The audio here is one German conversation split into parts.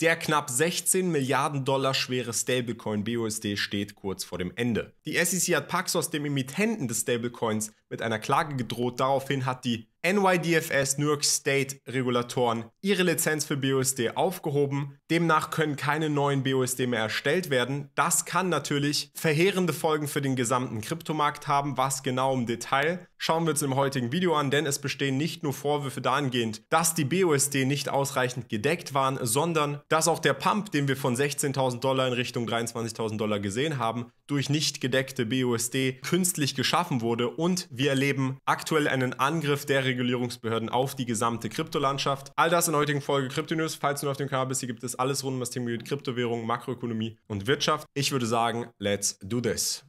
Der knapp 16 Milliarden Dollar schwere Stablecoin BUSD steht kurz vor dem Ende. Die SEC hat Paxos, dem Emittenten des Stablecoins, mit einer Klage gedroht. Daraufhin hat die NYDFS, New York State Regulatoren, ihre Lizenz für BUSD aufgehoben. Demnach können keine neuen BUSD mehr erstellt werden. Das kann natürlich verheerende Folgen für den gesamten Kryptomarkt haben. Was genau im Detail schauen wir uns im heutigen Video an, denn es bestehen nicht nur Vorwürfe dahingehend, dass die BUSD nicht ausreichend gedeckt waren, sondern dass auch der Pump, den wir von 16.000 Dollar in Richtung 23.000 Dollar gesehen haben, durch nicht gedeckte BUSD künstlich geschaffen wurde und wir erleben aktuell einen Angriff der Regulierungsbehörden auf die gesamte Kryptolandschaft. All das in der heutigen Folge Kryptonews. Falls du auf dem Kanal bist, hier gibt es alles rund um das Thema Kryptowährung, Makroökonomie und Wirtschaft. Ich würde sagen, let's do this.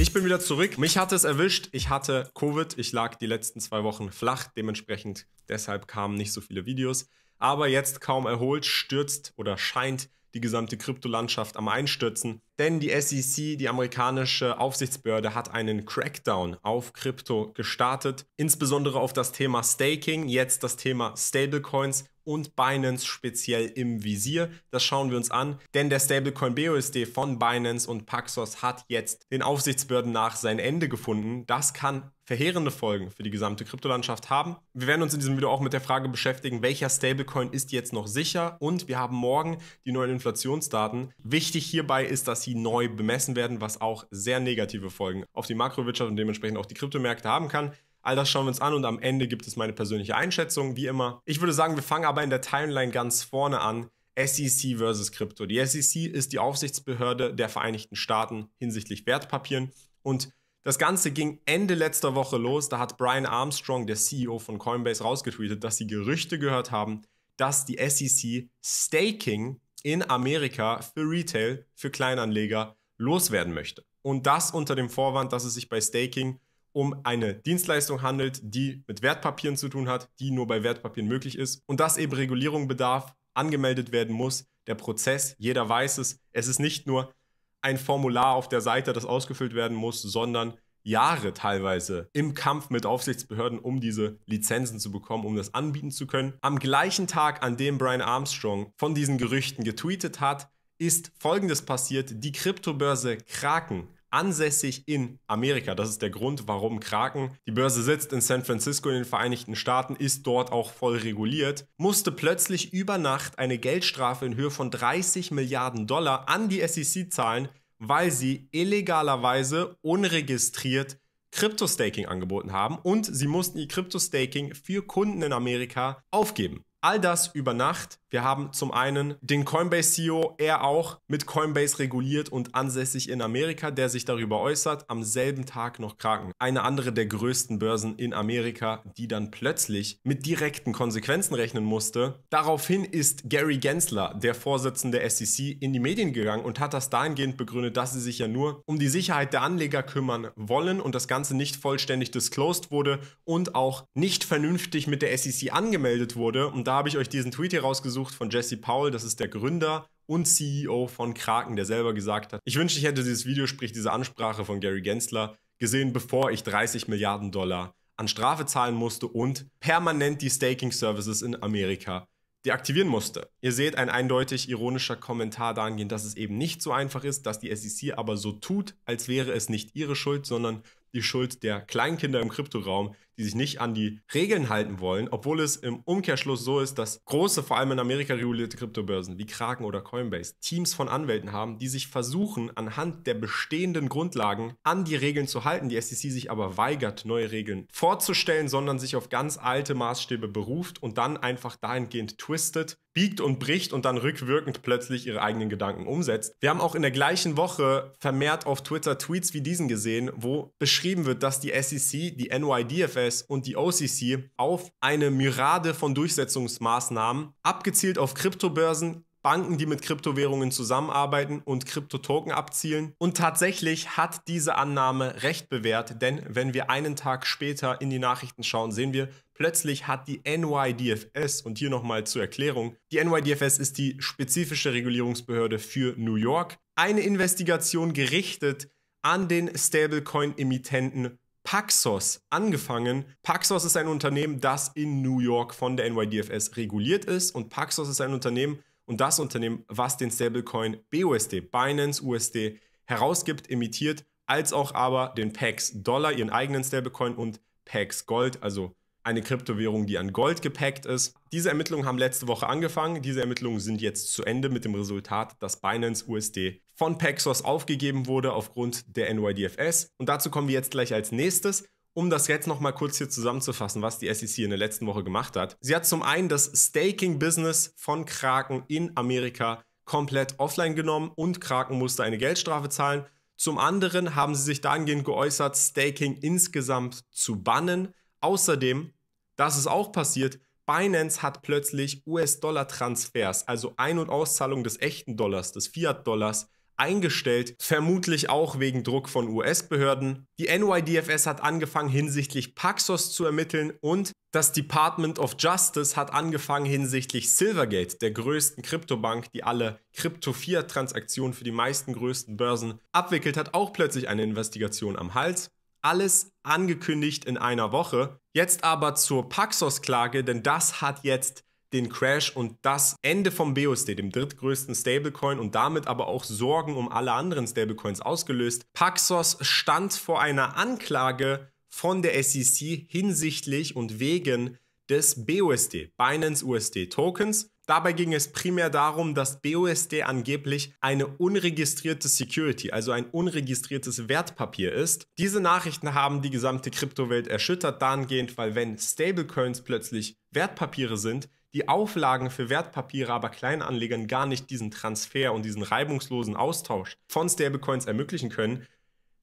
Ich bin wieder zurück. Mich hat es erwischt. Ich hatte Covid. Ich lag die letzten zwei Wochen flach. Dementsprechend deshalb kamen nicht so viele Videos. Aber jetzt kaum erholt stürzt oder scheint die gesamte Kryptolandschaft am Einstürzen denn die SEC, die amerikanische Aufsichtsbehörde, hat einen Crackdown auf Krypto gestartet, insbesondere auf das Thema Staking, jetzt das Thema Stablecoins und Binance speziell im Visier. Das schauen wir uns an, denn der Stablecoin BUSD von Binance und Paxos hat jetzt den Aufsichtsbehörden nach sein Ende gefunden. Das kann verheerende Folgen für die gesamte Kryptolandschaft haben. Wir werden uns in diesem Video auch mit der Frage beschäftigen, welcher Stablecoin ist jetzt noch sicher und wir haben morgen die neuen Inflationsdaten. Wichtig hierbei ist, dass hier die neu bemessen werden, was auch sehr negative Folgen auf die Makrowirtschaft und dementsprechend auch die Kryptomärkte haben kann. All das schauen wir uns an und am Ende gibt es meine persönliche Einschätzung, wie immer. Ich würde sagen, wir fangen aber in der Timeline ganz vorne an. SEC versus Krypto. Die SEC ist die Aufsichtsbehörde der Vereinigten Staaten hinsichtlich Wertpapieren und das Ganze ging Ende letzter Woche los. Da hat Brian Armstrong, der CEO von Coinbase, rausgetweetet, dass sie Gerüchte gehört haben, dass die SEC Staking in Amerika für Retail, für Kleinanleger loswerden möchte. Und das unter dem Vorwand, dass es sich bei Staking um eine Dienstleistung handelt, die mit Wertpapieren zu tun hat, die nur bei Wertpapieren möglich ist und dass eben Regulierung bedarf, angemeldet werden muss, der Prozess, jeder weiß es, es ist nicht nur ein Formular auf der Seite, das ausgefüllt werden muss, sondern Jahre teilweise im Kampf mit Aufsichtsbehörden, um diese Lizenzen zu bekommen, um das anbieten zu können. Am gleichen Tag, an dem Brian Armstrong von diesen Gerüchten getweetet hat, ist Folgendes passiert. Die Kryptobörse Kraken ansässig in Amerika. Das ist der Grund, warum Kraken, die Börse sitzt in San Francisco in den Vereinigten Staaten, ist dort auch voll reguliert, musste plötzlich über Nacht eine Geldstrafe in Höhe von 30 Milliarden Dollar an die SEC zahlen, weil sie illegalerweise unregistriert Kryptostaking angeboten haben und sie mussten ihr Kryptostaking für Kunden in Amerika aufgeben. All das über Nacht. Wir haben zum einen den Coinbase CEO, er auch mit Coinbase reguliert und ansässig in Amerika, der sich darüber äußert, am selben Tag noch Kraken. Eine andere der größten Börsen in Amerika, die dann plötzlich mit direkten Konsequenzen rechnen musste. Daraufhin ist Gary Gensler, der Vorsitzende der SEC, in die Medien gegangen und hat das dahingehend begründet, dass sie sich ja nur um die Sicherheit der Anleger kümmern wollen und das Ganze nicht vollständig disclosed wurde und auch nicht vernünftig mit der SEC angemeldet wurde und da habe ich euch diesen Tweet hier rausgesucht von Jesse Powell, das ist der Gründer und CEO von Kraken, der selber gesagt hat, ich wünschte, ich hätte dieses Video, sprich diese Ansprache von Gary Gensler, gesehen, bevor ich 30 Milliarden Dollar an Strafe zahlen musste und permanent die Staking Services in Amerika deaktivieren musste. Ihr seht ein eindeutig ironischer Kommentar dahingehend, dass es eben nicht so einfach ist, dass die SEC aber so tut, als wäre es nicht ihre Schuld, sondern die Schuld der Kleinkinder im Kryptoraum, die sich nicht an die Regeln halten wollen, obwohl es im Umkehrschluss so ist, dass große, vor allem in Amerika regulierte Kryptobörsen wie Kraken oder Coinbase Teams von Anwälten haben, die sich versuchen, anhand der bestehenden Grundlagen an die Regeln zu halten. Die SEC sich aber weigert, neue Regeln vorzustellen, sondern sich auf ganz alte Maßstäbe beruft und dann einfach dahingehend twistet, biegt und bricht und dann rückwirkend plötzlich ihre eigenen Gedanken umsetzt. Wir haben auch in der gleichen Woche vermehrt auf Twitter Tweets wie diesen gesehen, wo beschrieben wird, dass die SEC die NYDFS Kongress und die OCC auf eine Mirade von Durchsetzungsmaßnahmen, abgezielt auf Kryptobörsen, Banken, die mit Kryptowährungen zusammenarbeiten und Kryptotoken abzielen. Und tatsächlich hat diese Annahme recht bewährt, denn wenn wir einen Tag später in die Nachrichten schauen, sehen wir, plötzlich hat die NYDFS, und hier nochmal zur Erklärung, die NYDFS ist die spezifische Regulierungsbehörde für New York, eine Investigation gerichtet an den Stablecoin-Emittenten Paxos angefangen. Paxos ist ein Unternehmen, das in New York von der NYDFS reguliert ist und Paxos ist ein Unternehmen und das Unternehmen, was den Stablecoin BUSD, Binance USD herausgibt, emittiert, als auch aber den PAX Dollar, ihren eigenen Stablecoin und PAX Gold, also eine Kryptowährung, die an Gold gepackt ist. Diese Ermittlungen haben letzte Woche angefangen. Diese Ermittlungen sind jetzt zu Ende mit dem Resultat, dass Binance USD von Paxos aufgegeben wurde aufgrund der NYDFS. Und dazu kommen wir jetzt gleich als nächstes. Um das jetzt nochmal kurz hier zusammenzufassen, was die SEC in der letzten Woche gemacht hat. Sie hat zum einen das Staking-Business von Kraken in Amerika komplett offline genommen und Kraken musste eine Geldstrafe zahlen. Zum anderen haben sie sich dahingehend geäußert, Staking insgesamt zu bannen. Außerdem, das ist auch passiert, Binance hat plötzlich US-Dollar-Transfers, also Ein- und Auszahlung des echten Dollars, des Fiat-Dollars, eingestellt, vermutlich auch wegen Druck von US-Behörden. Die NYDFS hat angefangen, hinsichtlich Paxos zu ermitteln und das Department of Justice hat angefangen, hinsichtlich Silvergate, der größten Kryptobank, die alle Krypto-Fiat-Transaktionen für die meisten größten Börsen abwickelt hat, auch plötzlich eine Investigation am Hals alles angekündigt in einer Woche. Jetzt aber zur Paxos-Klage, denn das hat jetzt den Crash und das Ende vom BUSD, dem drittgrößten Stablecoin und damit aber auch Sorgen um alle anderen Stablecoins ausgelöst. Paxos stand vor einer Anklage von der SEC hinsichtlich und wegen des BUSD, Binance USD Tokens. Dabei ging es primär darum, dass BUSD angeblich eine unregistrierte Security, also ein unregistriertes Wertpapier ist. Diese Nachrichten haben die gesamte Kryptowelt erschüttert dahingehend, weil wenn Stablecoins plötzlich Wertpapiere sind, die Auflagen für Wertpapiere aber Kleinanlegern gar nicht diesen Transfer und diesen reibungslosen Austausch von Stablecoins ermöglichen können,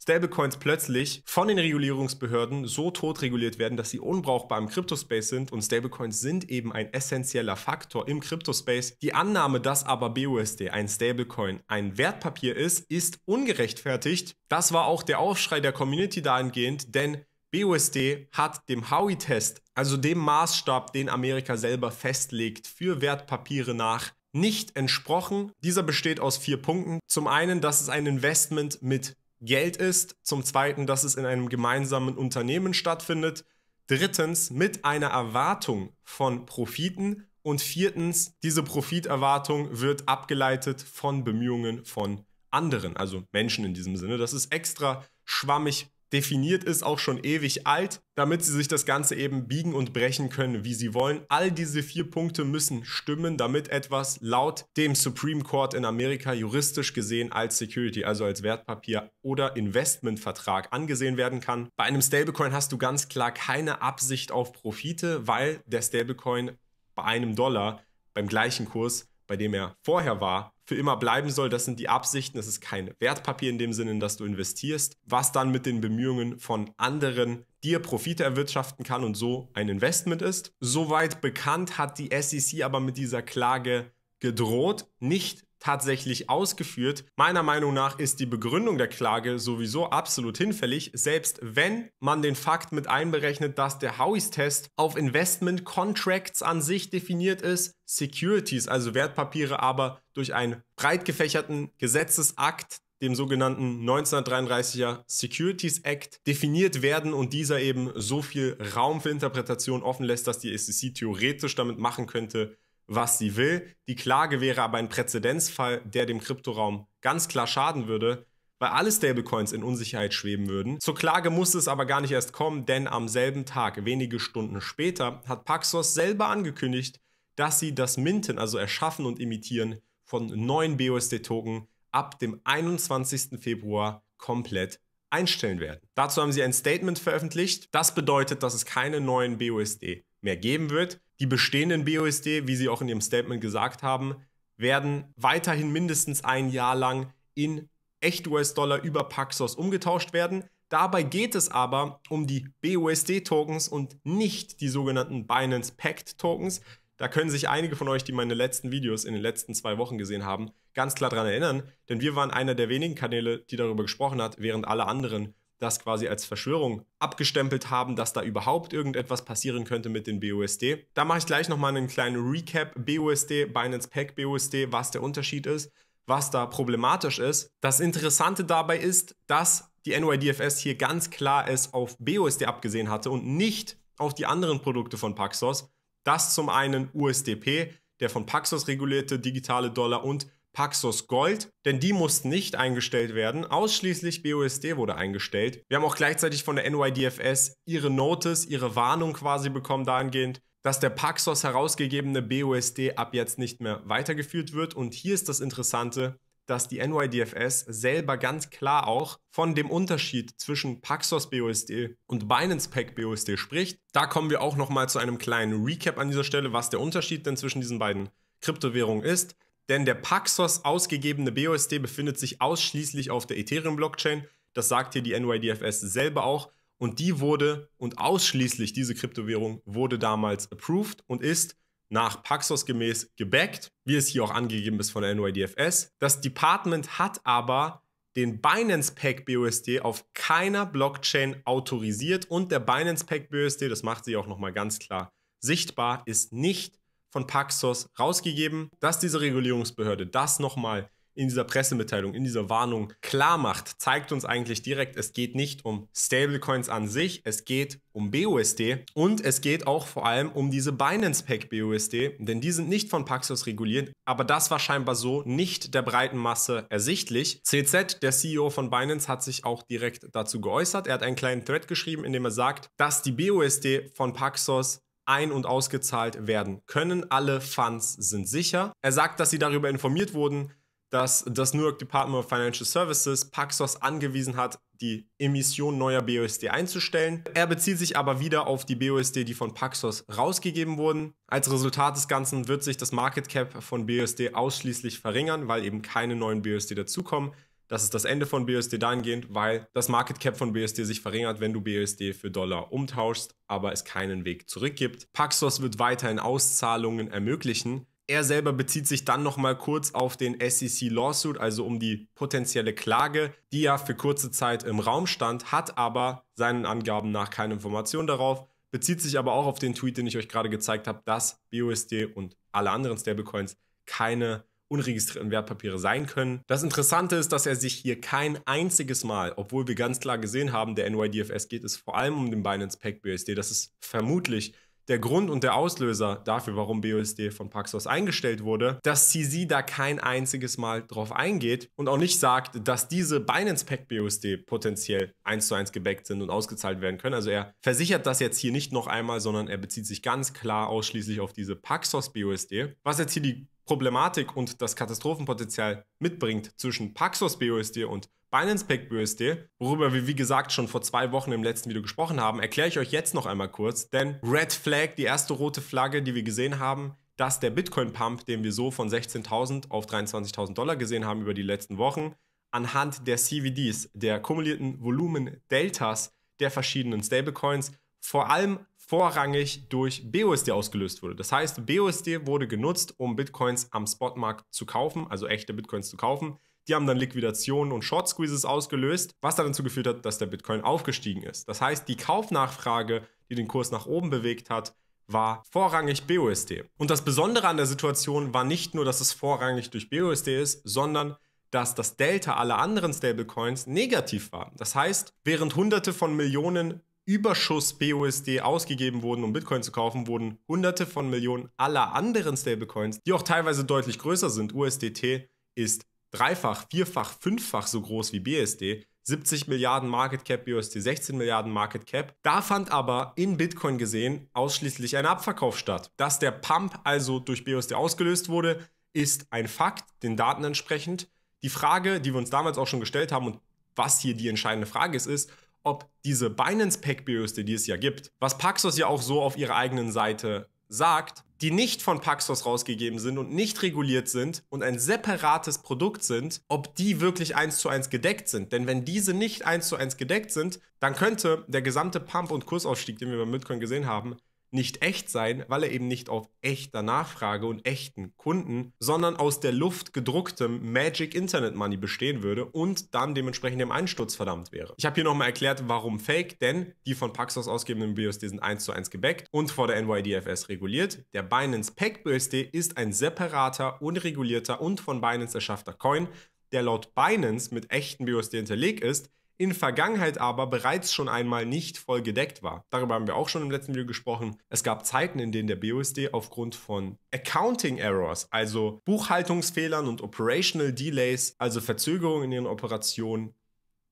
Stablecoins plötzlich von den Regulierungsbehörden so tot reguliert werden, dass sie unbrauchbar im Kryptospace sind und Stablecoins sind eben ein essentieller Faktor im Kryptospace. Die Annahme, dass aber BUSD ein Stablecoin ein Wertpapier ist, ist ungerechtfertigt. Das war auch der Aufschrei der Community dahingehend, denn BUSD hat dem Howey-Test, also dem Maßstab, den Amerika selber festlegt für Wertpapiere nach, nicht entsprochen. Dieser besteht aus vier Punkten. Zum einen, dass es ein Investment mit Geld ist, zum Zweiten, dass es in einem gemeinsamen Unternehmen stattfindet, drittens mit einer Erwartung von Profiten und viertens, diese Profiterwartung wird abgeleitet von Bemühungen von anderen, also Menschen in diesem Sinne. Das ist extra schwammig definiert ist, auch schon ewig alt, damit sie sich das Ganze eben biegen und brechen können, wie sie wollen. All diese vier Punkte müssen stimmen, damit etwas laut dem Supreme Court in Amerika juristisch gesehen als Security, also als Wertpapier oder Investmentvertrag angesehen werden kann. Bei einem Stablecoin hast du ganz klar keine Absicht auf Profite, weil der Stablecoin bei einem Dollar beim gleichen Kurs bei dem er vorher war, für immer bleiben soll. Das sind die Absichten. Das ist kein Wertpapier in dem Sinne, in das du investierst, was dann mit den Bemühungen von anderen dir Profite erwirtschaften kann und so ein Investment ist. Soweit bekannt hat die SEC aber mit dieser Klage gedroht, nicht tatsächlich ausgeführt. Meiner Meinung nach ist die Begründung der Klage sowieso absolut hinfällig, selbst wenn man den Fakt mit einberechnet, dass der Howey's-Test auf Investment Contracts an sich definiert ist, Securities, also Wertpapiere, aber durch einen breit gefächerten Gesetzesakt dem sogenannten 1933er Securities Act definiert werden und dieser eben so viel Raum für Interpretation offen lässt, dass die SEC theoretisch damit machen könnte, was sie will. Die Klage wäre aber ein Präzedenzfall, der dem Kryptoraum ganz klar schaden würde, weil alle Stablecoins in Unsicherheit schweben würden. Zur Klage musste es aber gar nicht erst kommen, denn am selben Tag, wenige Stunden später, hat Paxos selber angekündigt, dass sie das Minten, also Erschaffen und Imitieren von neuen BUSD-Token ab dem 21. Februar komplett einstellen werden. Dazu haben sie ein Statement veröffentlicht. Das bedeutet, dass es keine neuen BUSD mehr geben wird. Die bestehenden BUSD, wie Sie auch in Ihrem Statement gesagt haben, werden weiterhin mindestens ein Jahr lang in echt US-Dollar über Paxos umgetauscht werden. Dabei geht es aber um die BUSD-Tokens und nicht die sogenannten Binance Pact-Tokens. Da können sich einige von euch, die meine letzten Videos in den letzten zwei Wochen gesehen haben, ganz klar daran erinnern, denn wir waren einer der wenigen Kanäle, die darüber gesprochen hat, während alle anderen das quasi als Verschwörung abgestempelt haben, dass da überhaupt irgendetwas passieren könnte mit den BUSD. Da mache ich gleich nochmal einen kleinen Recap BUSD, Binance Pack BUSD, was der Unterschied ist, was da problematisch ist. Das Interessante dabei ist, dass die NYDFS hier ganz klar es auf BUSD abgesehen hatte und nicht auf die anderen Produkte von Paxos. Das zum einen USDP, der von Paxos regulierte digitale Dollar und Paxos Gold, denn die mussten nicht eingestellt werden. Ausschließlich BUSD wurde eingestellt. Wir haben auch gleichzeitig von der NYDFS ihre Notice, ihre Warnung quasi bekommen dahingehend, dass der Paxos herausgegebene BUSD ab jetzt nicht mehr weitergeführt wird. Und hier ist das Interessante, dass die NYDFS selber ganz klar auch von dem Unterschied zwischen Paxos BUSD und Binance Pack BUSD spricht. Da kommen wir auch nochmal zu einem kleinen Recap an dieser Stelle, was der Unterschied denn zwischen diesen beiden Kryptowährungen ist denn der Paxos ausgegebene BOSD befindet sich ausschließlich auf der Ethereum-Blockchain. Das sagt hier die NYDFS selber auch. Und die wurde und ausschließlich diese Kryptowährung wurde damals approved und ist nach Paxos gemäß gebackt, wie es hier auch angegeben ist von der NYDFS. Das Department hat aber den Binance Pack BUSD auf keiner Blockchain autorisiert und der Binance Pack BUSD, das macht sie auch nochmal ganz klar sichtbar, ist nicht von Paxos rausgegeben, dass diese Regulierungsbehörde das nochmal in dieser Pressemitteilung, in dieser Warnung klar macht, zeigt uns eigentlich direkt, es geht nicht um Stablecoins an sich, es geht um BUSD und es geht auch vor allem um diese Binance Pack BUSD, denn die sind nicht von Paxos reguliert, aber das war scheinbar so nicht der breiten Masse ersichtlich. CZ, der CEO von Binance, hat sich auch direkt dazu geäußert. Er hat einen kleinen Thread geschrieben, in dem er sagt, dass die BUSD von Paxos ein- und ausgezahlt werden können. Alle Funds sind sicher. Er sagt, dass sie darüber informiert wurden, dass das New York Department of Financial Services Paxos angewiesen hat, die Emission neuer BUSD einzustellen. Er bezieht sich aber wieder auf die BUSD, die von Paxos rausgegeben wurden. Als Resultat des Ganzen wird sich das Market Cap von BUSD ausschließlich verringern, weil eben keine neuen BUSD dazukommen. Das ist das Ende von BUSD dahingehend, weil das Market Cap von BUSD sich verringert, wenn du BUSD für Dollar umtauschst, aber es keinen Weg zurück gibt. Paxos wird weiterhin Auszahlungen ermöglichen. Er selber bezieht sich dann nochmal kurz auf den SEC Lawsuit, also um die potenzielle Klage, die ja für kurze Zeit im Raum stand, hat aber seinen Angaben nach keine Information darauf, bezieht sich aber auch auf den Tweet, den ich euch gerade gezeigt habe, dass BUSD und alle anderen Stablecoins keine unregistrierten Wertpapiere sein können. Das Interessante ist, dass er sich hier kein einziges Mal, obwohl wir ganz klar gesehen haben, der NYDFS geht es vor allem um den Binance Pack BUSD. Das ist vermutlich der Grund und der Auslöser dafür, warum BUSD von Paxos eingestellt wurde, dass CZ da kein einziges Mal drauf eingeht und auch nicht sagt, dass diese Binance Pack BUSD potenziell eins zu eins gebackt sind und ausgezahlt werden können. Also er versichert das jetzt hier nicht noch einmal, sondern er bezieht sich ganz klar ausschließlich auf diese Paxos BUSD, was jetzt hier die Problematik und das Katastrophenpotenzial mitbringt zwischen Paxos BUSD und Binance Pack BUSD, worüber wir wie gesagt schon vor zwei Wochen im letzten Video gesprochen haben, erkläre ich euch jetzt noch einmal kurz. Denn Red Flag, die erste rote Flagge, die wir gesehen haben, dass der Bitcoin-Pump, den wir so von 16.000 auf 23.000 Dollar gesehen haben über die letzten Wochen, anhand der CVDs, der kumulierten Volumen-Deltas der verschiedenen Stablecoins, vor allem vorrangig durch BUSD ausgelöst wurde. Das heißt, BUSD wurde genutzt, um Bitcoins am Spotmarkt zu kaufen, also echte Bitcoins zu kaufen. Die haben dann Liquidationen und Short Squeezes ausgelöst, was dann dazu geführt hat, dass der Bitcoin aufgestiegen ist. Das heißt, die Kaufnachfrage, die den Kurs nach oben bewegt hat, war vorrangig BUSD. Und das Besondere an der Situation war nicht nur, dass es vorrangig durch BUSD ist, sondern dass das Delta aller anderen Stablecoins negativ war. Das heißt, während Hunderte von Millionen Überschuss BUSD ausgegeben wurden, um Bitcoin zu kaufen, wurden Hunderte von Millionen aller anderen Stablecoins, die auch teilweise deutlich größer sind. USDT ist dreifach, vierfach, fünffach so groß wie BSD. 70 Milliarden Market Cap, BUSD 16 Milliarden Market Cap. Da fand aber in Bitcoin gesehen ausschließlich ein Abverkauf statt. Dass der Pump also durch BUSD ausgelöst wurde, ist ein Fakt, den Daten entsprechend. Die Frage, die wir uns damals auch schon gestellt haben und was hier die entscheidende Frage ist, ist, ob diese Binance Pack Bürste, die es ja gibt, was Paxos ja auch so auf ihrer eigenen Seite sagt, die nicht von Paxos rausgegeben sind und nicht reguliert sind und ein separates Produkt sind, ob die wirklich eins zu eins gedeckt sind. Denn wenn diese nicht eins zu eins gedeckt sind, dann könnte der gesamte Pump- und Kursausstieg, den wir bei Bitcoin gesehen haben, nicht echt sein, weil er eben nicht auf echter Nachfrage und echten Kunden, sondern aus der Luft gedrucktem Magic Internet Money bestehen würde und dann dementsprechend dem Einsturz verdammt wäre. Ich habe hier nochmal erklärt, warum Fake, denn die von Paxos ausgebenden BUSD sind 1 zu 1 gebackt und vor der NYDFS reguliert. Der Binance Pack BUSD ist ein separater, unregulierter und von Binance erschaffter Coin, der laut Binance mit echten BUSD hinterlegt ist, in Vergangenheit aber bereits schon einmal nicht voll gedeckt war. Darüber haben wir auch schon im letzten Video gesprochen. Es gab Zeiten, in denen der BUSD aufgrund von Accounting Errors, also Buchhaltungsfehlern und Operational Delays, also Verzögerungen in ihren Operationen,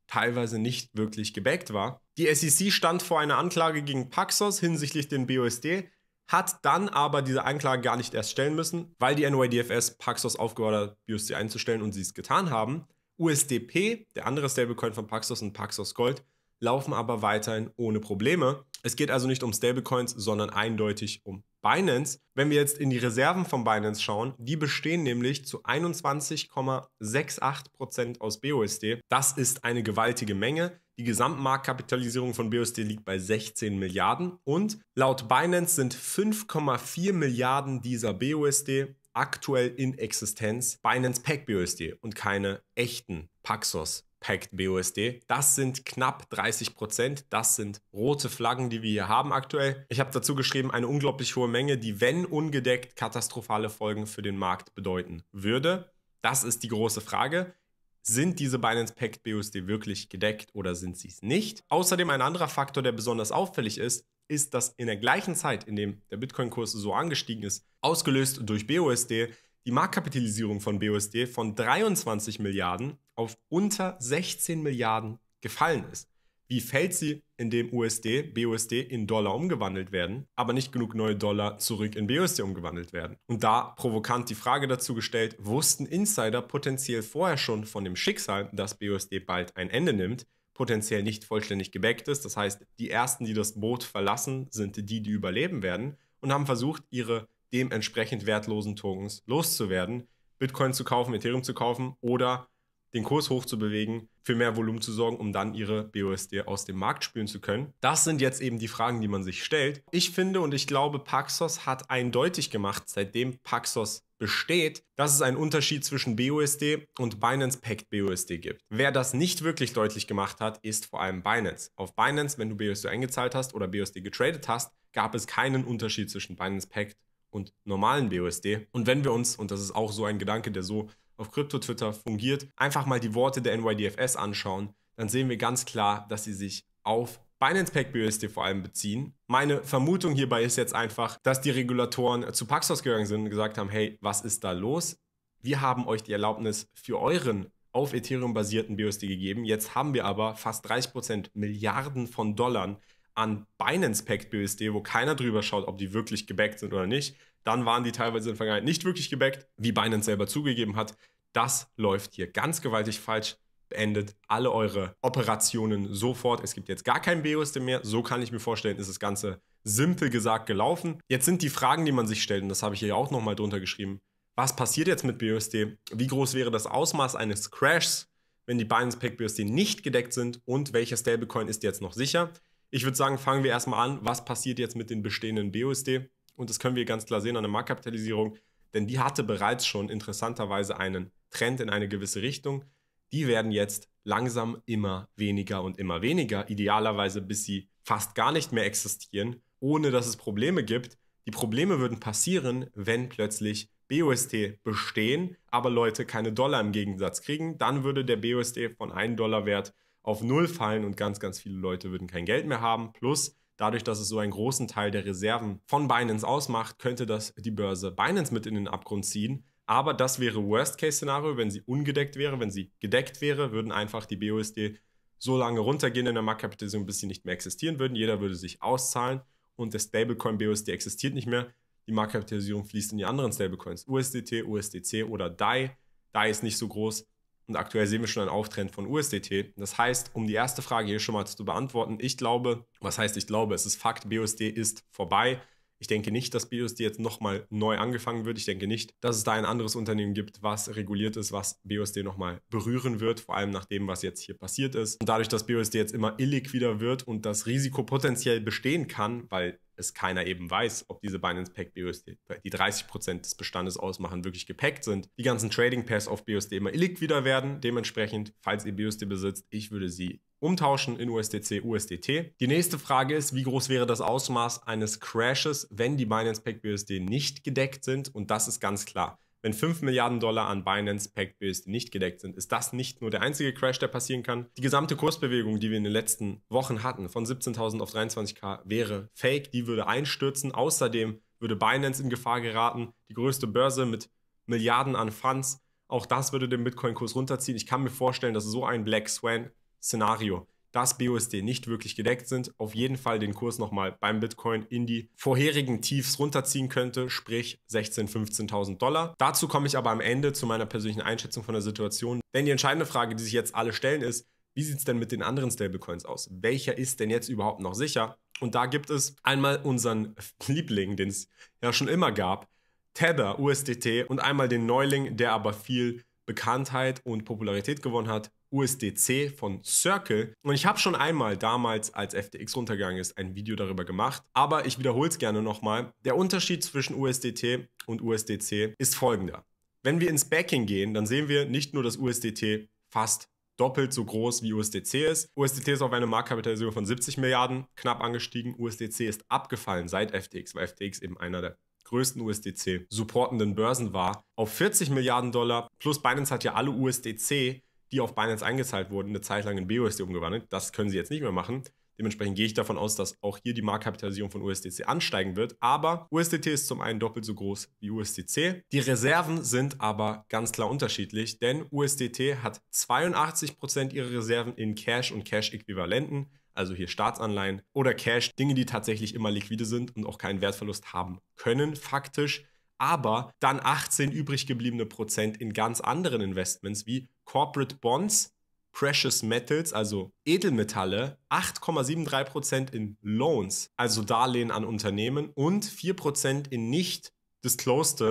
teilweise nicht wirklich gebackt war. Die SEC stand vor einer Anklage gegen Paxos hinsichtlich den BUSD, hat dann aber diese Anklage gar nicht erst stellen müssen, weil die NYDFS Paxos aufgefordert, BUSD einzustellen und sie es getan haben. USDP, der andere Stablecoin von Paxos und Paxos Gold, laufen aber weiterhin ohne Probleme. Es geht also nicht um Stablecoins, sondern eindeutig um Binance. Wenn wir jetzt in die Reserven von Binance schauen, die bestehen nämlich zu 21,68% aus BUSD. Das ist eine gewaltige Menge. Die Gesamtmarktkapitalisierung von BUSD liegt bei 16 Milliarden und laut Binance sind 5,4 Milliarden dieser BUSD aktuell in Existenz Binance Pack BUSD und keine echten Paxos Packed BUSD. Das sind knapp 30 Prozent. Das sind rote Flaggen, die wir hier haben aktuell. Ich habe dazu geschrieben, eine unglaublich hohe Menge, die, wenn ungedeckt, katastrophale Folgen für den Markt bedeuten würde. Das ist die große Frage. Sind diese Binance Pact BUSD wirklich gedeckt oder sind sie es nicht? Außerdem ein anderer Faktor, der besonders auffällig ist, ist, dass in der gleichen Zeit, in dem der Bitcoin-Kurs so angestiegen ist, ausgelöst durch BUSD, die Marktkapitalisierung von BUSD von 23 Milliarden auf unter 16 Milliarden gefallen ist. Wie fällt sie, indem USD, BUSD in Dollar umgewandelt werden, aber nicht genug neue Dollar zurück in BUSD umgewandelt werden? Und da provokant die Frage dazu gestellt, wussten Insider potenziell vorher schon von dem Schicksal, dass BUSD bald ein Ende nimmt, potenziell nicht vollständig gebackt ist. Das heißt, die ersten, die das Boot verlassen, sind die, die überleben werden und haben versucht, ihre dementsprechend wertlosen Tokens loszuwerden, Bitcoin zu kaufen, Ethereum zu kaufen oder den Kurs hochzubewegen, für mehr Volumen zu sorgen, um dann ihre BUSD aus dem Markt spülen zu können? Das sind jetzt eben die Fragen, die man sich stellt. Ich finde und ich glaube, Paxos hat eindeutig gemacht, seitdem Paxos besteht, dass es einen Unterschied zwischen BUSD und Binance Packed BUSD gibt. Wer das nicht wirklich deutlich gemacht hat, ist vor allem Binance. Auf Binance, wenn du BUSD eingezahlt hast oder BUSD getradet hast, gab es keinen Unterschied zwischen Binance Packed und normalen BUSD. Und wenn wir uns, und das ist auch so ein Gedanke, der so auf Krypto-Twitter fungiert, einfach mal die Worte der NYDFS anschauen, dann sehen wir ganz klar, dass sie sich auf Binance Pack BUSD vor allem beziehen. Meine Vermutung hierbei ist jetzt einfach, dass die Regulatoren zu Paxos gegangen sind und gesagt haben, hey, was ist da los? Wir haben euch die Erlaubnis für euren auf Ethereum basierten BUSD gegeben. Jetzt haben wir aber fast 30 Prozent Milliarden von Dollar an Binance Packed BUSD, wo keiner drüber schaut, ob die wirklich gebackt sind oder nicht, dann waren die teilweise in der Vergangenheit nicht wirklich gebackt, wie Binance selber zugegeben hat. Das läuft hier ganz gewaltig falsch. Beendet alle eure Operationen sofort. Es gibt jetzt gar kein BUSD mehr. So kann ich mir vorstellen, ist das Ganze simpel gesagt gelaufen. Jetzt sind die Fragen, die man sich stellt, und das habe ich hier auch nochmal drunter geschrieben. Was passiert jetzt mit BUSD? Wie groß wäre das Ausmaß eines Crashs, wenn die Binance Pack BUSD nicht gedeckt sind? Und welcher Stablecoin ist jetzt noch sicher? Ich würde sagen, fangen wir erstmal an, was passiert jetzt mit den bestehenden BUSD? Und das können wir ganz klar sehen an der Marktkapitalisierung, denn die hatte bereits schon interessanterweise einen Trend in eine gewisse Richtung. Die werden jetzt langsam immer weniger und immer weniger, idealerweise bis sie fast gar nicht mehr existieren, ohne dass es Probleme gibt. Die Probleme würden passieren, wenn plötzlich BUSD bestehen, aber Leute keine Dollar im Gegensatz kriegen. Dann würde der BUSD von 1 Dollar Wert auf Null fallen und ganz, ganz viele Leute würden kein Geld mehr haben. Plus, dadurch, dass es so einen großen Teil der Reserven von Binance ausmacht, könnte das die Börse Binance mit in den Abgrund ziehen. Aber das wäre Worst-Case-Szenario, wenn sie ungedeckt wäre. Wenn sie gedeckt wäre, würden einfach die BUSD so lange runtergehen in der Marktkapitalisierung, bis sie nicht mehr existieren würden. Jeder würde sich auszahlen und der Stablecoin BUSD existiert nicht mehr. Die Marktkapitalisierung fließt in die anderen Stablecoins, USDT, USDC oder DAI. DAI ist nicht so groß, und aktuell sehen wir schon einen Auftrend von USDT. Das heißt, um die erste Frage hier schon mal zu beantworten, ich glaube, was heißt ich glaube, es ist Fakt, BUSD ist vorbei. Ich denke nicht, dass BUSD jetzt nochmal neu angefangen wird. Ich denke nicht, dass es da ein anderes Unternehmen gibt, was reguliert ist, was BUSD nochmal berühren wird, vor allem nach dem, was jetzt hier passiert ist. Und dadurch, dass BUSD jetzt immer illiquider wird und das Risiko potenziell bestehen kann, weil es keiner eben weiß, ob diese Binance Pack BUSD, die 30% des Bestandes ausmachen, wirklich gepackt sind. Die ganzen Trading Pairs auf BUSD immer illiquider werden. Dementsprechend, falls ihr BUSD besitzt, ich würde sie umtauschen in USDC, USDT. Die nächste Frage ist, wie groß wäre das Ausmaß eines Crashes, wenn die Binance Pack BUSD nicht gedeckt sind? Und das ist ganz klar wenn 5 Milliarden Dollar an Binance Packed BSD nicht gedeckt sind, ist das nicht nur der einzige Crash, der passieren kann. Die gesamte Kursbewegung, die wir in den letzten Wochen hatten, von 17.000 auf 23k, wäre fake. Die würde einstürzen. Außerdem würde Binance in Gefahr geraten. Die größte Börse mit Milliarden an Funds. Auch das würde den Bitcoin-Kurs runterziehen. Ich kann mir vorstellen, dass so ein Black Swan-Szenario dass BUSD nicht wirklich gedeckt sind, auf jeden Fall den Kurs nochmal beim Bitcoin in die vorherigen Tiefs runterziehen könnte, sprich 16.000, 15.000 Dollar. Dazu komme ich aber am Ende zu meiner persönlichen Einschätzung von der Situation. Denn die entscheidende Frage, die sich jetzt alle stellen, ist, wie sieht es denn mit den anderen Stablecoins aus? Welcher ist denn jetzt überhaupt noch sicher? Und da gibt es einmal unseren Liebling, den es ja schon immer gab, Tether USDT und einmal den Neuling, der aber viel Bekanntheit und Popularität gewonnen hat, USDC von Circle. Und ich habe schon einmal damals, als FTX runtergegangen ist, ein Video darüber gemacht. Aber ich wiederhole es gerne nochmal. Der Unterschied zwischen USDT und USDC ist folgender. Wenn wir ins Backing gehen, dann sehen wir nicht nur, dass USDT fast doppelt so groß wie USDC ist. USDT ist auf eine Marktkapitalisierung von 70 Milliarden knapp angestiegen. USDC ist abgefallen seit FTX, weil FTX eben einer der größten USDC supportenden Börsen war, auf 40 Milliarden Dollar. Plus Binance hat ja alle USDC die auf Binance eingezahlt wurden, eine Zeit lang in BUSD umgewandelt. Das können sie jetzt nicht mehr machen. Dementsprechend gehe ich davon aus, dass auch hier die Marktkapitalisierung von USDC ansteigen wird. Aber USDT ist zum einen doppelt so groß wie USDC. Die Reserven sind aber ganz klar unterschiedlich, denn USDT hat 82% ihrer Reserven in Cash und Cash-Äquivalenten, also hier Staatsanleihen oder Cash, Dinge, die tatsächlich immer liquide sind und auch keinen Wertverlust haben können, faktisch aber dann 18 übrig gebliebene Prozent in ganz anderen Investments wie Corporate Bonds, Precious Metals, also Edelmetalle, 8,73% Prozent in Loans, also Darlehen an Unternehmen und 4% in nicht disclosed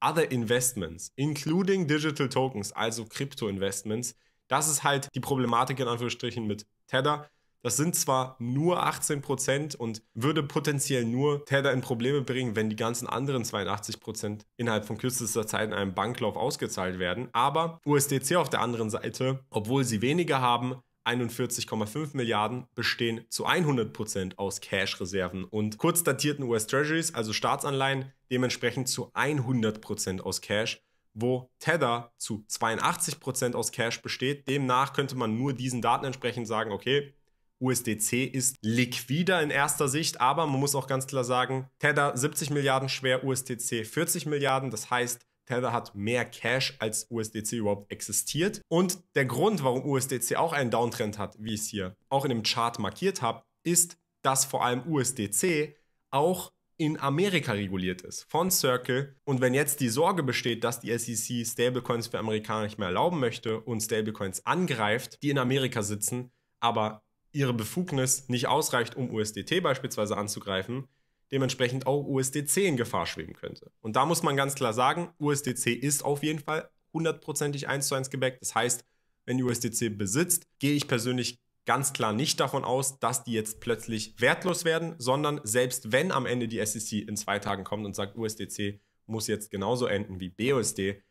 Other Investments, including Digital Tokens, also Crypto investments Das ist halt die Problematik in Anführungsstrichen mit Tether. Das sind zwar nur 18% und würde potenziell nur Tether in Probleme bringen, wenn die ganzen anderen 82% innerhalb von kürzester Zeit in einem Banklauf ausgezahlt werden, aber USDC auf der anderen Seite, obwohl sie weniger haben, 41,5 Milliarden bestehen zu 100% aus Cash-Reserven und kurz datierten US-Treasuries, also Staatsanleihen, dementsprechend zu 100% aus Cash, wo Tether zu 82% aus Cash besteht. Demnach könnte man nur diesen Daten entsprechend sagen, okay, USDC ist liquider in erster Sicht, aber man muss auch ganz klar sagen, Tether 70 Milliarden schwer, USDC 40 Milliarden, das heißt, Tether hat mehr Cash als USDC überhaupt existiert. Und der Grund, warum USDC auch einen Downtrend hat, wie ich es hier auch in dem Chart markiert habe, ist, dass vor allem USDC auch in Amerika reguliert ist, von Circle. Und wenn jetzt die Sorge besteht, dass die SEC Stablecoins für Amerikaner nicht mehr erlauben möchte und Stablecoins angreift, die in Amerika sitzen, aber ihre Befugnis nicht ausreicht, um USDT beispielsweise anzugreifen, dementsprechend auch USDC in Gefahr schweben könnte. Und da muss man ganz klar sagen, USDC ist auf jeden Fall hundertprozentig eins zu eins gebackt. Das heißt, wenn die USDC besitzt, gehe ich persönlich ganz klar nicht davon aus, dass die jetzt plötzlich wertlos werden, sondern selbst wenn am Ende die SEC in zwei Tagen kommt und sagt, USDC muss jetzt genauso enden wie BUSD,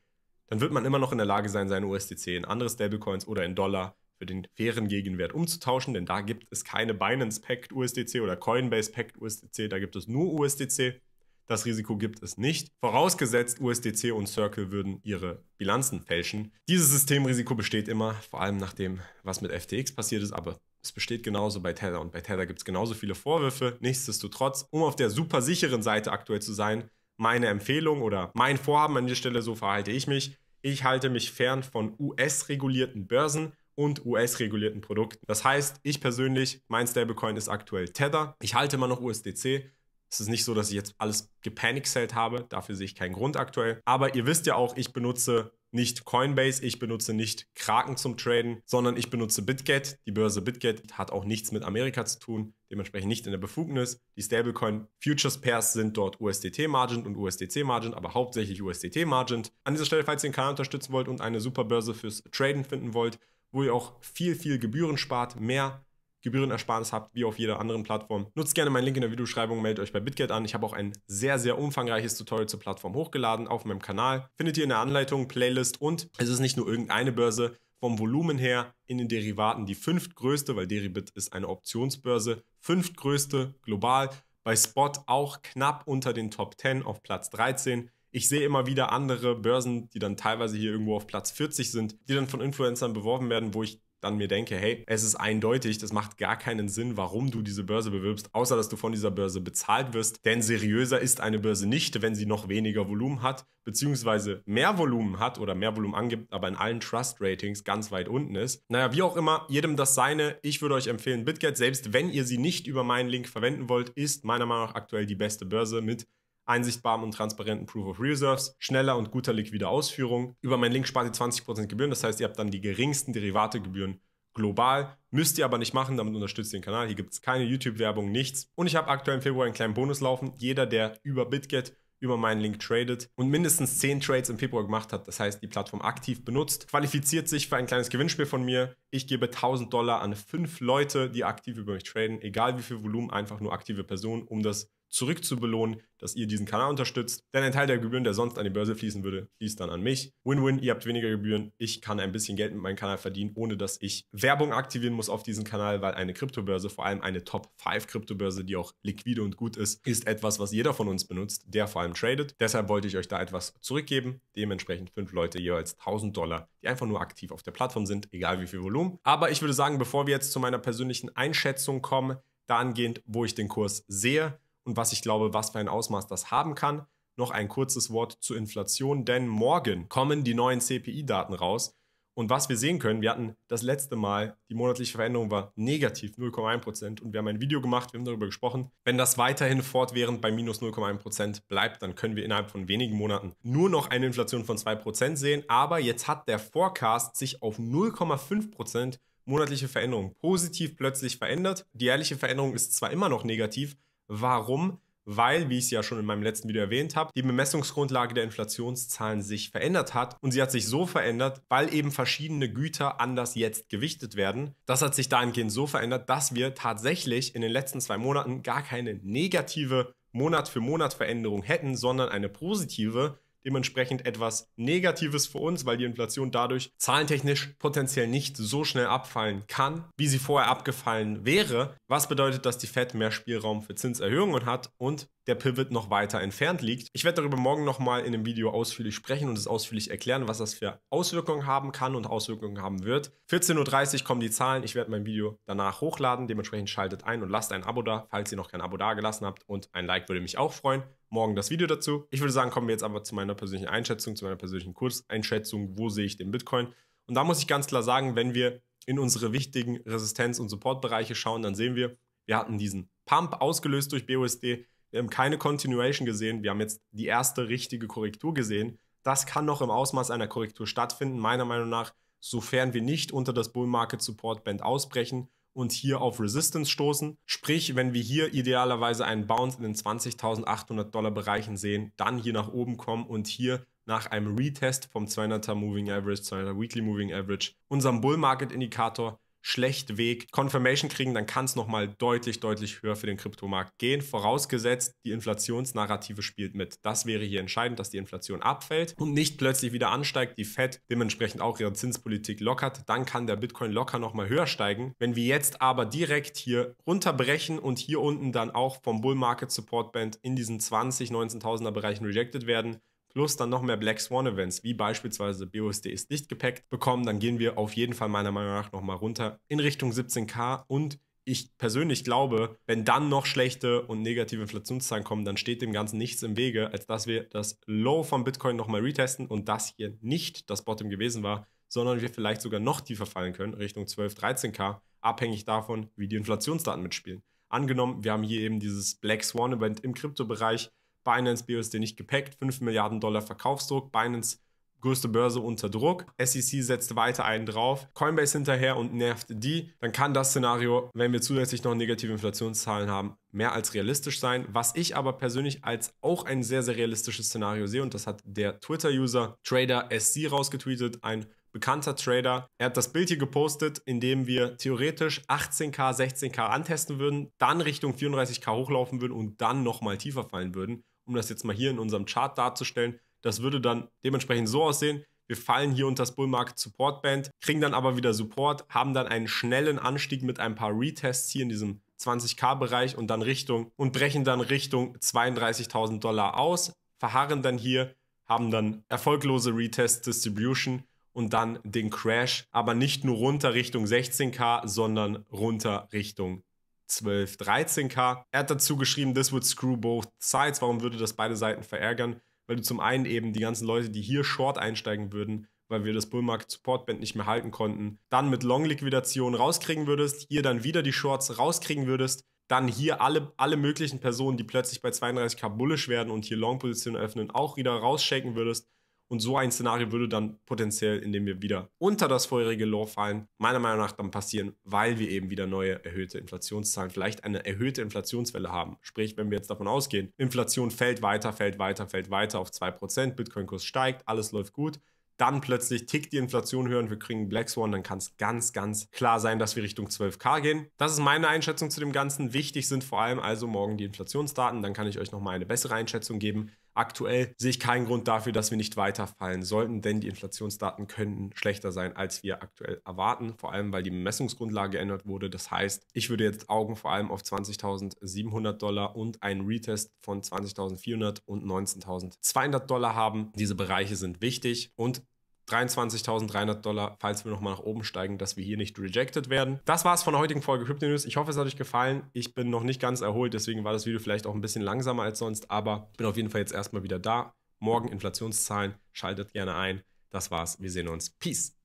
dann wird man immer noch in der Lage sein, seine USDC in andere Stablecoins oder in Dollar für den fairen Gegenwert umzutauschen, denn da gibt es keine Binance Pact USDC oder Coinbase Pact USDC, da gibt es nur USDC. Das Risiko gibt es nicht, vorausgesetzt USDC und Circle würden ihre Bilanzen fälschen. Dieses Systemrisiko besteht immer, vor allem nach dem, was mit FTX passiert ist, aber es besteht genauso bei Tether und bei Tether gibt es genauso viele Vorwürfe. Nichtsdestotrotz, um auf der super sicheren Seite aktuell zu sein, meine Empfehlung oder mein Vorhaben an dieser Stelle, so verhalte ich mich. Ich halte mich fern von US-regulierten Börsen und US-regulierten Produkten. Das heißt, ich persönlich, mein Stablecoin ist aktuell Tether. Ich halte immer noch USDC. Es ist nicht so, dass ich jetzt alles gepanicselt habe. Dafür sehe ich keinen Grund aktuell. Aber ihr wisst ja auch, ich benutze nicht Coinbase, ich benutze nicht Kraken zum Traden, sondern ich benutze BitGet. Die Börse BitGet hat auch nichts mit Amerika zu tun, dementsprechend nicht in der Befugnis. Die Stablecoin Futures Pairs sind dort USDT Margin und USDC Margin, aber hauptsächlich USDT Margin. An dieser Stelle, falls ihr den Kanal unterstützen wollt und eine super Börse fürs Traden finden wollt, wo ihr auch viel, viel Gebühren spart, mehr Gebührenersparnis habt, wie auf jeder anderen Plattform. Nutzt gerne meinen Link in der Videobeschreibung, meldet euch bei BitGet an. Ich habe auch ein sehr, sehr umfangreiches Tutorial zur Plattform hochgeladen auf meinem Kanal. Findet ihr in der Anleitung, Playlist und es ist nicht nur irgendeine Börse, vom Volumen her in den Derivaten die fünftgrößte, weil Deribit ist eine Optionsbörse, fünftgrößte global, bei Spot auch knapp unter den Top 10 auf Platz 13. Ich sehe immer wieder andere Börsen, die dann teilweise hier irgendwo auf Platz 40 sind, die dann von Influencern beworben werden, wo ich dann mir denke, hey, es ist eindeutig, das macht gar keinen Sinn, warum du diese Börse bewirbst, außer dass du von dieser Börse bezahlt wirst. Denn seriöser ist eine Börse nicht, wenn sie noch weniger Volumen hat, beziehungsweise mehr Volumen hat oder mehr Volumen angibt, aber in allen Trust-Ratings ganz weit unten ist. Naja, wie auch immer, jedem das seine. Ich würde euch empfehlen, BitGet, selbst wenn ihr sie nicht über meinen Link verwenden wollt, ist meiner Meinung nach aktuell die beste Börse mit einsichtbaren und transparenten Proof of Reserves, schneller und guter liquider Ausführung. Über meinen Link spart ihr 20% Gebühren, das heißt, ihr habt dann die geringsten Derivategebühren global. Müsst ihr aber nicht machen, damit unterstützt ihr den Kanal. Hier gibt es keine YouTube-Werbung, nichts. Und ich habe aktuell im Februar einen kleinen Bonus laufen. Jeder, der über BitGet über meinen Link tradet und mindestens 10 Trades im Februar gemacht hat, das heißt die Plattform aktiv benutzt, qualifiziert sich für ein kleines Gewinnspiel von mir. Ich gebe 1000 Dollar an fünf Leute, die aktiv über mich traden, egal wie viel Volumen, einfach nur aktive Personen, um das zurückzubelohnen, dass ihr diesen Kanal unterstützt. Denn ein Teil der Gebühren, der sonst an die Börse fließen würde, fließt dann an mich. Win-win, ihr habt weniger Gebühren, ich kann ein bisschen Geld mit meinem Kanal verdienen, ohne dass ich Werbung aktivieren muss auf diesen Kanal, weil eine Kryptobörse, vor allem eine Top 5 Kryptobörse, die auch liquide und gut ist, ist etwas, was jeder von uns benutzt, der vor allem tradet. Deshalb wollte ich euch da etwas zurückgeben. Dementsprechend fünf Leute jeweils 1000 Dollar, die einfach nur aktiv auf der Plattform sind, egal wie viel Volumen. Aber ich würde sagen, bevor wir jetzt zu meiner persönlichen Einschätzung kommen, dahingehend, wo ich den Kurs sehe, und was ich glaube, was für ein Ausmaß das haben kann. Noch ein kurzes Wort zur Inflation, denn morgen kommen die neuen CPI-Daten raus. Und was wir sehen können, wir hatten das letzte Mal, die monatliche Veränderung war negativ 0,1% und wir haben ein Video gemacht, wir haben darüber gesprochen. Wenn das weiterhin fortwährend bei minus 0,1% bleibt, dann können wir innerhalb von wenigen Monaten nur noch eine Inflation von 2% sehen. Aber jetzt hat der Forecast sich auf 0,5% monatliche Veränderung positiv plötzlich verändert. Die jährliche Veränderung ist zwar immer noch negativ, Warum? weil, wie ich es ja schon in meinem letzten Video erwähnt habe, die Bemessungsgrundlage der Inflationszahlen sich verändert hat und sie hat sich so verändert, weil eben verschiedene Güter anders jetzt gewichtet werden. Das hat sich dahingehend so verändert, dass wir tatsächlich in den letzten zwei Monaten gar keine negative Monat für Monat Veränderung hätten, sondern eine positive dementsprechend etwas Negatives für uns, weil die Inflation dadurch zahlentechnisch potenziell nicht so schnell abfallen kann, wie sie vorher abgefallen wäre. Was bedeutet, dass die Fed mehr Spielraum für Zinserhöhungen hat und der Pivot noch weiter entfernt liegt. Ich werde darüber morgen nochmal in dem Video ausführlich sprechen und es ausführlich erklären, was das für Auswirkungen haben kann und Auswirkungen haben wird. 14.30 Uhr kommen die Zahlen. Ich werde mein Video danach hochladen. Dementsprechend schaltet ein und lasst ein Abo da, falls ihr noch kein Abo da gelassen habt. Und ein Like würde mich auch freuen. Morgen das Video dazu. Ich würde sagen, kommen wir jetzt aber zu meiner persönlichen Einschätzung, zu meiner persönlichen Kurzeinschätzung. Wo sehe ich den Bitcoin? Und da muss ich ganz klar sagen, wenn wir in unsere wichtigen Resistenz- und Supportbereiche schauen, dann sehen wir, wir hatten diesen Pump ausgelöst durch BUSD wir ähm, haben keine Continuation gesehen. Wir haben jetzt die erste richtige Korrektur gesehen. Das kann noch im Ausmaß einer Korrektur stattfinden, meiner Meinung nach, sofern wir nicht unter das Bull Market Support Band ausbrechen und hier auf Resistance stoßen. Sprich, wenn wir hier idealerweise einen Bounce in den 20.800 Dollar Bereichen sehen, dann hier nach oben kommen und hier nach einem Retest vom 200er Moving Average, 200er Weekly Moving Average, unserem Bull Market Indikator Schlechtweg Confirmation kriegen, dann kann es nochmal deutlich, deutlich höher für den Kryptomarkt gehen. Vorausgesetzt, die Inflationsnarrative spielt mit. Das wäre hier entscheidend, dass die Inflation abfällt und nicht plötzlich wieder ansteigt, die Fed dementsprechend auch ihre Zinspolitik lockert. Dann kann der Bitcoin locker nochmal höher steigen. Wenn wir jetzt aber direkt hier runterbrechen und hier unten dann auch vom Bull Market Support Band in diesen 20, 19.000er Bereichen rejected werden, plus dann noch mehr Black Swan Events, wie beispielsweise BUSD ist nicht gepackt, bekommen, dann gehen wir auf jeden Fall meiner Meinung nach nochmal runter in Richtung 17k und ich persönlich glaube, wenn dann noch schlechte und negative Inflationszahlen kommen, dann steht dem Ganzen nichts im Wege, als dass wir das Low von Bitcoin nochmal retesten und das hier nicht das Bottom gewesen war, sondern wir vielleicht sogar noch tiefer fallen können, Richtung 12, 13k, abhängig davon, wie die Inflationsdaten mitspielen. Angenommen, wir haben hier eben dieses Black Swan Event im Kryptobereich, Binance BUSD nicht gepackt, 5 Milliarden Dollar Verkaufsdruck, Binance größte Börse unter Druck. SEC setzt weiter einen drauf, Coinbase hinterher und nervt die, dann kann das Szenario, wenn wir zusätzlich noch negative Inflationszahlen haben, mehr als realistisch sein. Was ich aber persönlich als auch ein sehr, sehr realistisches Szenario sehe, und das hat der Twitter-User Trader SC rausgetweetet, ein bekannter Trader. Er hat das Bild hier gepostet, in dem wir theoretisch 18k, 16k antesten würden, dann Richtung 34k hochlaufen würden und dann nochmal tiefer fallen würden um das jetzt mal hier in unserem Chart darzustellen. Das würde dann dementsprechend so aussehen. Wir fallen hier unter das Bull Market Support Band, kriegen dann aber wieder Support, haben dann einen schnellen Anstieg mit ein paar Retests hier in diesem 20k Bereich und dann Richtung und brechen dann Richtung 32.000 Dollar aus, verharren dann hier, haben dann erfolglose Retest Distribution und dann den Crash, aber nicht nur runter Richtung 16k, sondern runter Richtung 12, 13k. Er hat dazu geschrieben, this would screw both sides. Warum würde das beide Seiten verärgern? Weil du zum einen eben die ganzen Leute, die hier short einsteigen würden, weil wir das Bullmarket Support Band nicht mehr halten konnten, dann mit Long Liquidation rauskriegen würdest, hier dann wieder die Shorts rauskriegen würdest, dann hier alle, alle möglichen Personen, die plötzlich bei 32k bullish werden und hier Long Positionen öffnen, auch wieder rausshaken würdest und so ein Szenario würde dann potenziell, indem wir wieder unter das vorherige Low fallen, meiner Meinung nach dann passieren, weil wir eben wieder neue erhöhte Inflationszahlen, vielleicht eine erhöhte Inflationswelle haben. Sprich, wenn wir jetzt davon ausgehen, Inflation fällt weiter, fällt weiter, fällt weiter auf 2%, Bitcoin-Kurs steigt, alles läuft gut, dann plötzlich tickt die Inflation höher und wir kriegen Black Swan, dann kann es ganz, ganz klar sein, dass wir Richtung 12k gehen. Das ist meine Einschätzung zu dem Ganzen. Wichtig sind vor allem also morgen die Inflationsdaten, dann kann ich euch nochmal eine bessere Einschätzung geben. Aktuell sehe ich keinen Grund dafür, dass wir nicht weiterfallen sollten, denn die Inflationsdaten könnten schlechter sein, als wir aktuell erwarten, vor allem weil die Messungsgrundlage geändert wurde. Das heißt, ich würde jetzt Augen vor allem auf 20.700 Dollar und einen Retest von 20.400 und 19.200 Dollar haben. Diese Bereiche sind wichtig und 23.300 Dollar, falls wir nochmal nach oben steigen, dass wir hier nicht rejected werden. Das war's von der heutigen Folge Crypto News. Ich hoffe, es hat euch gefallen. Ich bin noch nicht ganz erholt, deswegen war das Video vielleicht auch ein bisschen langsamer als sonst, aber ich bin auf jeden Fall jetzt erstmal wieder da. Morgen Inflationszahlen, schaltet gerne ein. Das war's, wir sehen uns. Peace.